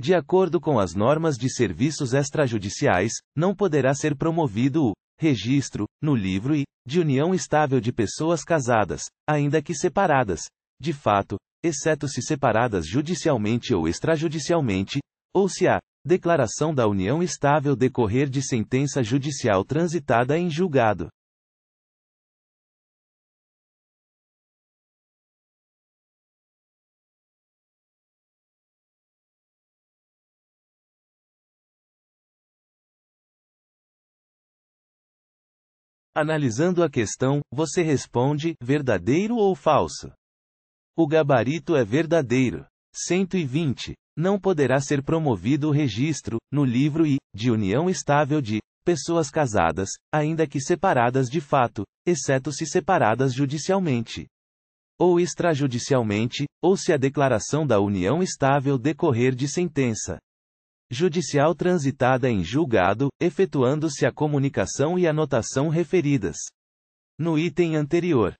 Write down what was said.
De acordo com as normas de serviços extrajudiciais, não poderá ser promovido o registro, no livro e, de união estável de pessoas casadas, ainda que separadas, de fato, exceto se separadas judicialmente ou extrajudicialmente, ou se a declaração da união estável decorrer de sentença judicial transitada em julgado. Analisando a questão, você responde: verdadeiro ou falso? O gabarito é verdadeiro. 120. Não poderá ser promovido o registro, no livro I, de união estável de pessoas casadas, ainda que separadas de fato, exceto se separadas judicialmente ou extrajudicialmente, ou se a declaração da união estável decorrer de sentença judicial transitada em julgado, efetuando-se a comunicação e anotação referidas. No item anterior.